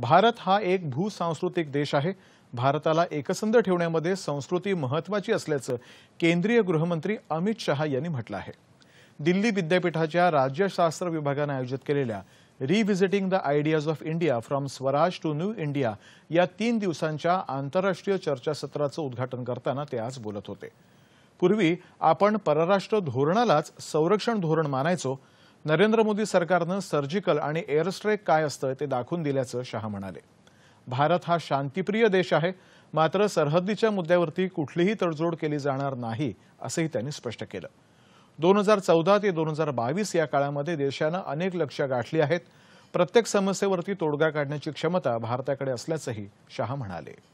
भारत हा एक भूसांस्कृतिक देश आहे भारताला एकसंध ठेवण्यामध्ये संस्कृती महत्वाची असल्याचं केंद्रीय गृहमंत्री अमित शहा यांनी म्हटलं आहे दिल्ली विद्यापीठाच्या राज्यशास्त्र विभागानं आयोजित केलेल्या revisiting the ideas of India from Swaraj to new India या तीन दिवसांच्या आंतरराष्ट्रीय चर्चासत्राचं उद्घाटन करताना ते आज बोलत होते पूर्वी आपण परराष्ट्र धोरणालाच संरक्षण धोरण मानायचो नरेंद्र मोदी सरकारनं सर्जिकल आणि एअरस्ट्राईक काय असतं ते दाखवून दिल्याचं शहा म्हणाले भारत हा शांतीप्रिय देश आहे मात्र सरहद्दीच्या मुद्द्यावरती कुठलीही तडजोड केली जाणार नाही असंही त्यांनी स्पष्ट केलं दोन हजार चौदा ते दोन हजार बावीस या काळामध्ये देशानं अनेक लक्ष गाठली आहेत प्रत्येक समस्येवरती तोडगा काढण्याची क्षमता भारताकडे असल्याचंही शहा म्हणाले